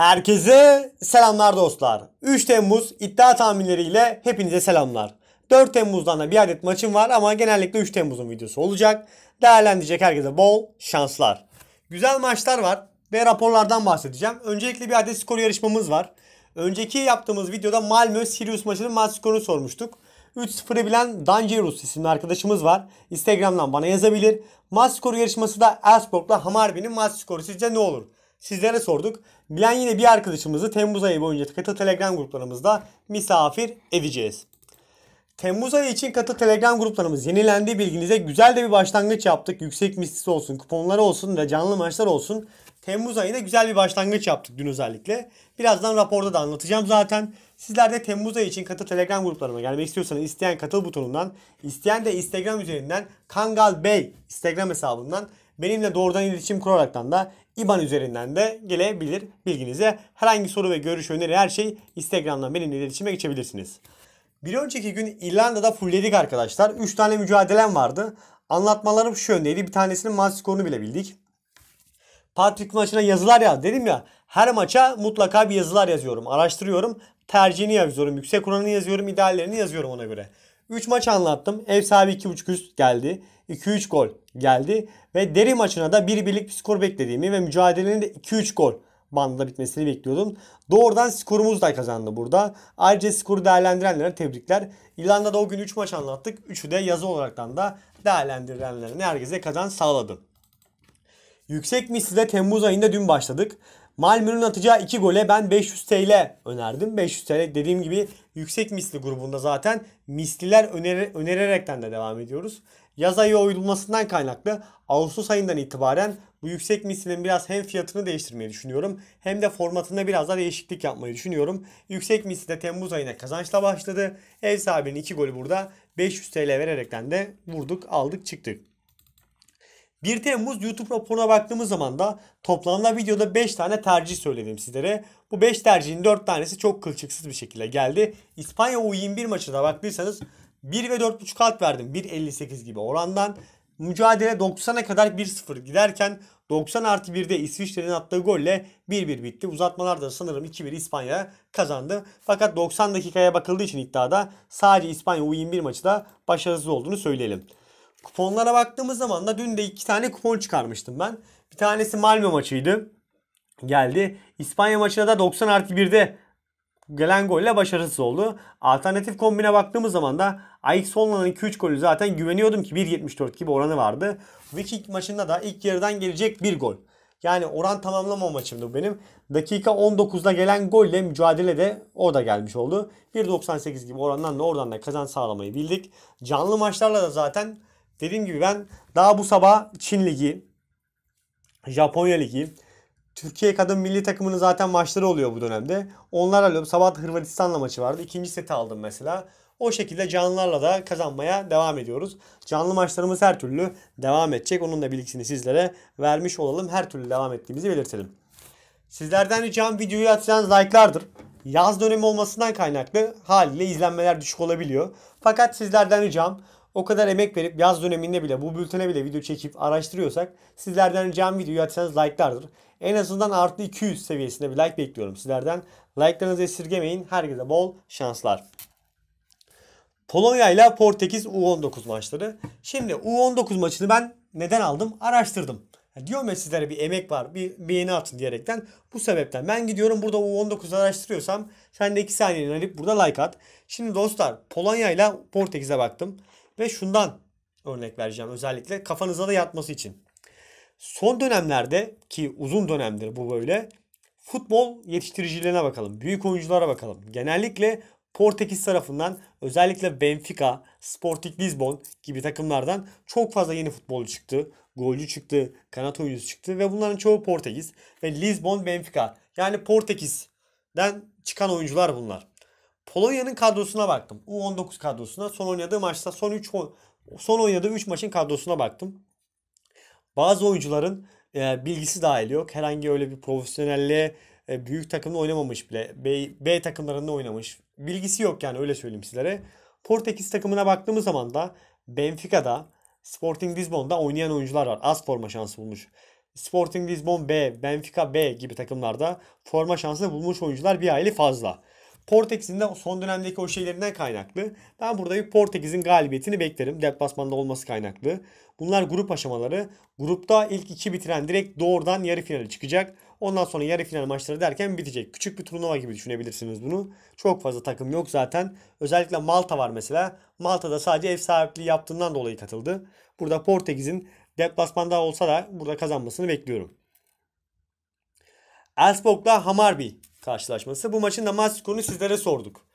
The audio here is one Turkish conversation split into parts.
Herkese selamlar dostlar. 3 Temmuz iddia tahminleriyle hepinize selamlar. 4 Temmuz'dan da bir adet maçım var ama genellikle 3 Temmuz'un videosu olacak. Değerlendirecek herkese bol şanslar. Güzel maçlar var ve raporlardan bahsedeceğim. Öncelikle bir adet skor yarışmamız var. Önceki yaptığımız videoda Malmö Sirius maçının maç skorunu sormuştuk. 3-0'ı bilen Dangerous isimli arkadaşımız var. Instagram'dan bana yazabilir. Maç skoru yarışması da Elfsborg'la Hamarbin'in maç skoru sizce ne olur? sizlere sorduk. Bilen yine bir arkadaşımızı Temmuz ayı boyunca katı Telegram gruplarımızda misafir edeceğiz. Temmuz ayı için katı Telegram gruplarımız yenilendi bilginize güzel de bir başlangıç yaptık. Yüksek mislisi olsun, kuponları olsun ve canlı maçlar olsun. Temmuz ayına güzel bir başlangıç yaptık dün özellikle. Birazdan raporda da anlatacağım zaten. Sizler de Temmuz ayı için Katı Telegram gruplarıma gelmek istiyorsanız isteyen katıl butonundan, isteyen de Instagram üzerinden Kangal Bey Instagram hesabından Benimle doğrudan iletişim kuraraktan da IBAN üzerinden de gelebilir bilginize. Herhangi soru ve görüş öneri her şey Instagram'dan benimle iletişime geçebilirsiniz. Bir önceki gün İrlanda'da fullledik arkadaşlar. 3 tane mücadelem vardı. Anlatmalarım şu yöndeydi. Bir tanesinin maç skorunu bile bildik. Patrick maçına yazılar yaz dedim ya. Her maça mutlaka bir yazılar yazıyorum. Araştırıyorum. Tercihini yazıyorum. Yüksek oranını yazıyorum. ideallerini yazıyorum ona göre. 3 maç anlattım. Ev sahibi 2.5 üst geldi. 2-3 gol geldi. Ve deri maçına da 1 birlik bir skor beklediğimi ve mücadelenin de 2-3 gol bandında bitmesini bekliyordum. Doğrudan skorumuz da kazandı burada. Ayrıca skoru değerlendirenlere tebrikler. İrlanda'da o gün 3 maç anlattık. 3'ü de yazı olaraktan da değerlendirilenlerine herkese kazan sağladım. Yüksek misliyle Temmuz ayında dün başladık. Malmö'nün atacağı 2 gole ben 500 TL önerdim. 500 TL dediğim gibi Yüksek misli grubunda zaten misliler öneri, önererekten de devam ediyoruz. Yaz ayı oyulmasından kaynaklı Ağustos ayından itibaren bu yüksek mislinin biraz hem fiyatını değiştirmeyi düşünüyorum hem de formatında biraz daha değişiklik yapmayı düşünüyorum. Yüksek misli de Temmuz ayına kazançla başladı. Ev sahibinin 2 golü burada 500 TL vererekten de vurduk aldık çıktık. 1 Temmuz YouTube raporuna baktığımız zaman da toplamda videoda 5 tane tercih söyledim sizlere. Bu 5 tercihin 4 tanesi çok kılçıksız bir şekilde geldi. İspanya U21 maçına baktıysanız 1 ve 4.5 alt verdim. 1.58 gibi orandan. Mücadele 90'a kadar 1-0 giderken 90 artı 1'de İsviçre'nin attığı golle 1-1 bitti. Uzatmalarda sanırım 2-1 İspanya kazandı. Fakat 90 dakikaya bakıldığı için iddiada sadece İspanya U21 maçı da başarısız olduğunu söyleyelim. Kuponlara baktığımız zaman da dün de iki tane kupon çıkarmıştım ben. Bir tanesi Malmö maçıydı. Geldi. İspanya maçına da 90 artı 1'de gelen golle başarısız oldu. Alternatif kombine baktığımız zaman da ajax Solna'nın 2-3 golü zaten güveniyordum ki 1.74 gibi oranı vardı. Viking maçında da ilk yarıdan gelecek bir gol. Yani oran tamamlama maçımdı benim. Dakika 19'da gelen golle mücadele de orada gelmiş oldu. 1.98 gibi orandan da oradan da kazan sağlamayı bildik. Canlı maçlarla da zaten Dediğim gibi ben daha bu sabah Çin Ligi, Japonya Ligi, Türkiye kadın milli takımının zaten maçları oluyor bu dönemde. Onlar alıyorum. Sabah da Hırvatistan'la maçı vardı. İkinci seti aldım mesela. O şekilde canlılarla da kazanmaya devam ediyoruz. Canlı maçlarımız her türlü devam edecek. Onun da bilgisini sizlere vermiş olalım. Her türlü devam ettiğimizi belirtelim. Sizlerden ricam videoyu atacağınız like'lardır. Yaz dönemi olmasından kaynaklı haliyle izlenmeler düşük olabiliyor. Fakat sizlerden ricam o kadar emek verip yaz döneminde bile bu bültene bile video çekip araştırıyorsak sizlerden ricam videoyu atsanız like'lardır. En azından artı 200 seviyesinde bir like bekliyorum sizlerden. Like'larınızı esirgemeyin. Herkese bol şanslar. Polonya ile Portekiz U19 maçları. Şimdi U19 maçını ben neden aldım? Araştırdım. diyorum ya sizlere bir emek var, bir beğeni atın diyerekten. Bu sebepten ben gidiyorum burada U19 araştırıyorsam sen de 2 saniye inanıp burada like at. Şimdi dostlar Polonya ile Portekiz'e baktım. Ve şundan örnek vereceğim özellikle kafanıza da yatması için. Son dönemlerde ki uzun dönemdir bu böyle futbol yetiştiricilerine bakalım. Büyük oyunculara bakalım. Genellikle Portekiz tarafından özellikle Benfica, Sporting Lisbon gibi takımlardan çok fazla yeni futbolcu çıktı. Golcü çıktı, kanat oyuncusu çıktı ve bunların çoğu Portekiz ve Lisbon Benfica. Yani Portekiz'den çıkan oyuncular bunlar. Polonya'nın kadrosuna baktım. U19 kadrosuna. Son oynadığı maçta son 3 son oynadığı 3 maçın kadrosuna baktım. Bazı oyuncuların e, bilgisi dahil yok. Herhangi öyle bir profesyonelliğe e, büyük takımda oynamamış bile. B, B takımlarında oynamış. Bilgisi yok yani öyle söyleyeyim sizlere. Portekiz takımına baktığımız zaman da Benfica'da, Sporting Lisbon'da oynayan oyuncular var. Az forma şansı bulmuş. Sporting Lisbon B, Benfica B gibi takımlarda forma şansı bulmuş oyuncular bir aile fazla. Portekiz'in de son dönemdeki o şeylerinden kaynaklı. Ben burada bir Portekiz'in galibiyetini beklerim. Deplasmanda olması kaynaklı. Bunlar grup aşamaları. Grupta ilk iki bitiren direkt doğrudan yarı finale çıkacak. Ondan sonra yarı final maçları derken bitecek. Küçük bir turnuva gibi düşünebilirsiniz bunu. Çok fazla takım yok zaten. Özellikle Malta var mesela. Malta'da sadece ev sahipliği yaptığından dolayı katıldı. Burada Portekiz'in deplasmanda olsa da burada kazanmasını bekliyorum. Elsborg'la Hamarby karşılaşması. Bu maçın da maç skorunu sizlere sorduk.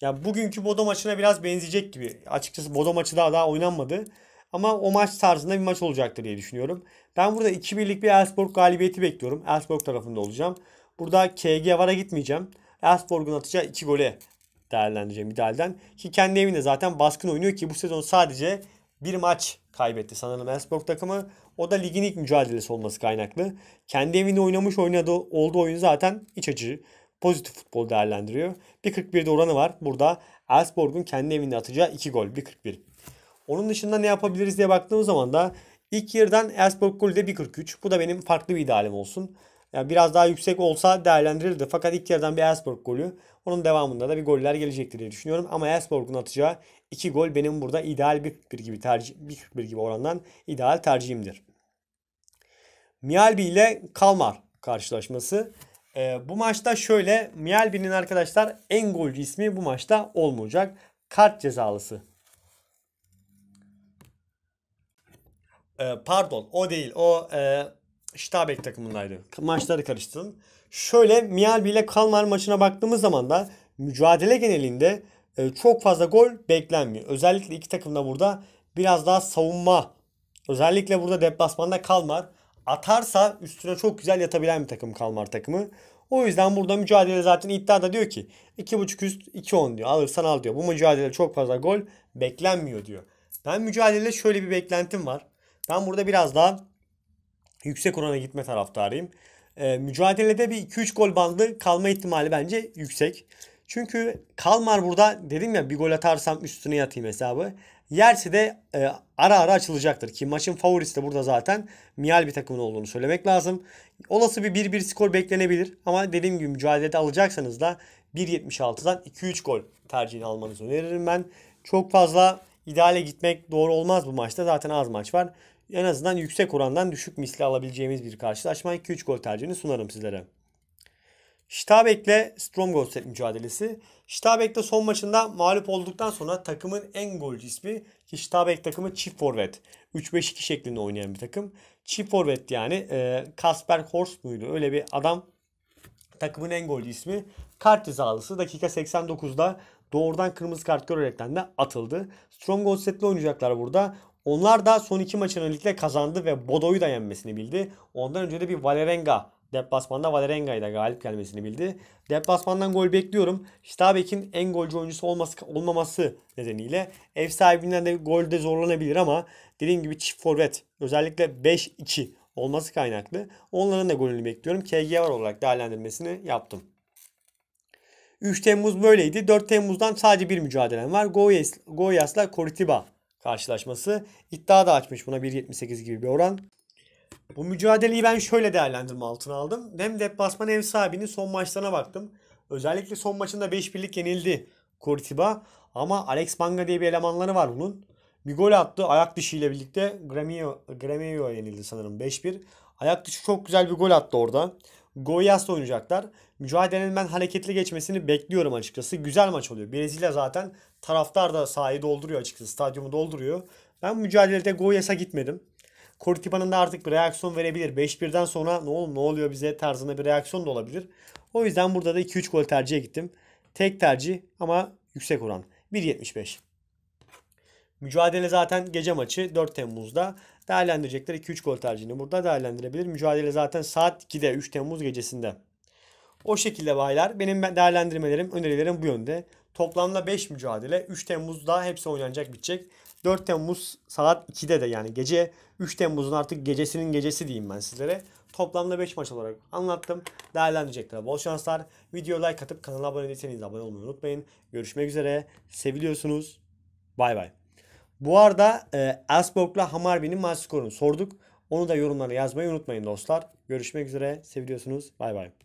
Yani bugünkü Bodo maçına biraz benzeyecek gibi. Açıkçası Bodo maçı daha daha oynanmadı. Ama o maç tarzında bir maç olacaktır diye düşünüyorum. Ben burada 2-1'lik bir Elfsborg galibiyeti bekliyorum. Elfsborg tarafında olacağım. Burada KG vara gitmeyeceğim. Elfsborg'un atacağı 2 gole değerlendireceğim idealden. Ki kendi evinde zaten baskın oynuyor ki bu sezon sadece bir maç kaybetti sanırım Elfsborg takımı. O da ligin ilk mücadelesi olması kaynaklı. Kendi evinde oynamış oynadı olduğu oyun zaten iç açıcı. Pozitif futbol değerlendiriyor. 1.41'de oranı var. Burada Elfsborg'un kendi evinde atacağı 2 gol. 1.41. Onun dışında ne yapabiliriz diye baktığımız zaman da ilk yerden Elfsborg golü de 1.43. Bu da benim farklı bir idealim olsun. Yani biraz daha yüksek olsa değerlendirildi Fakat ilk yarıdan bir Elsborg golü. Onun devamında da bir goller gelecektir diye düşünüyorum. Ama Elsborg'un atacağı iki gol benim burada ideal bir bir gibi tercih bir gibi orandan ideal tercihimdir. Mialbi ile Kalmar karşılaşması. E, bu maçta şöyle Mialbi'nin arkadaşlar en golcü ismi bu maçta olmayacak. Kart cezalısı. E, pardon o değil o e, Stabek takımındaydı. Maçları karıştırdım. Şöyle Mialbi ile Kalmar maçına baktığımız zaman da mücadele genelinde e, çok fazla gol beklenmiyor. Özellikle iki takım da burada biraz daha savunma. Özellikle burada deplasmanda Kalmar atarsa üstüne çok güzel yatabilen bir takım Kalmar takımı. O yüzden burada mücadele zaten iddia da diyor ki 2.5 üst 2.10 diyor. Alırsan al diyor. Bu mücadele çok fazla gol beklenmiyor diyor. Ben mücadelede şöyle bir beklentim var. Ben burada biraz daha yüksek orana gitme taraftarıyım. E, mücadelede bir 2-3 gol bandı kalma ihtimali bence yüksek. Çünkü Kalmar burada dedim ya bir gol atarsam üstüne yatayım hesabı. Yerse de e, ara ara açılacaktır ki maçın favorisi de burada zaten Mial bir takımın olduğunu söylemek lazım. Olası bir 1-1 skor beklenebilir ama dediğim gibi mücadelede alacaksanız da 1.76'dan 2-3 gol tercihini almanızı öneririm ben. Çok fazla ideale gitmek doğru olmaz bu maçta zaten az maç var en azından yüksek orandan düşük misli alabileceğimiz bir karşılaşma 2-3 gol tercihini sunarım sizlere. Şitabek'le Stromgolset mücadelesi. Şitabek'le son maçında mağlup olduktan sonra takımın en golcü ismi ki Şitabek takımı çift forvet. 3-5-2 şeklinde oynayan bir takım. Çift forvet yani e, Kasper Horst muydu? Öyle bir adam takımın en golcü ismi. Kart cezalısı dakika 89'da doğrudan kırmızı kart görerekten de atıldı. Stronghold setle oynayacaklar burada. Onlar da son iki maçını ligde kazandı ve Bodo'yu da yenmesini bildi. Ondan önce de bir Valerenga Deplasmanda Valerenga'yı da galip gelmesini bildi. Deplasmandan gol bekliyorum. Stabek'in en golcü oyuncusu olması, olmaması nedeniyle ev sahibinden de golde zorlanabilir ama dediğim gibi çift forvet özellikle 5-2 olması kaynaklı. Onların da golünü bekliyorum. KG var olarak değerlendirmesini yaptım. 3 Temmuz böyleydi. 4 Temmuz'dan sadece bir mücadelem var. Goyas, Goyas'la Coritiba karşılaşması. İddia da açmış buna 1.78 gibi bir oran. Bu mücadeleyi ben şöyle değerlendirme altına aldım. Hem deplasman ev sahibinin son maçlarına baktım. Özellikle son maçında 5-1'lik yenildi Kurtiba. Ama Alex Manga diye bir elemanları var bunun. Bir gol attı ayak dışıyla birlikte. Gremio, Gremio yenildi sanırım 5-1. Ayak dışı çok güzel bir gol attı orada. Goyas oynayacaklar mücadelenin ben hareketli geçmesini bekliyorum açıkçası. Güzel maç oluyor. Brezilya zaten taraftar da sahayı dolduruyor açıkçası. Stadyumu dolduruyor. Ben mücadelede Goyes'a gitmedim. Kurtiba'nın da artık bir reaksiyon verebilir. 5-1'den sonra ne oğlum ne oluyor bize tarzında bir reaksiyon da olabilir. O yüzden burada da 2-3 gol tercihe gittim. Tek tercih ama yüksek oran. 1.75. Mücadele zaten gece maçı 4 Temmuz'da. Değerlendirecekler 2-3 gol tercihini burada değerlendirebilir. Mücadele zaten saat 2'de 3 Temmuz gecesinde. O şekilde baylar. Benim değerlendirmelerim, önerilerim bu yönde. Toplamda 5 mücadele. 3 Temmuz'da hepsi oynanacak bitecek. 4 Temmuz saat 2'de de yani gece 3 Temmuz'un artık gecesinin gecesi diyeyim ben sizlere. Toplamda 5 maç olarak anlattım. Değerlendirecekler. Bol şanslar. Video like atıp kanala abone değilseniz abone olmayı unutmayın. Görüşmek üzere. Seviliyorsunuz. Bay bay. Bu arada e, Asborg'la Hamarbi'nin maç skorunu sorduk. Onu da yorumlara yazmayı unutmayın dostlar. Görüşmek üzere. Seviliyorsunuz. Bay bay.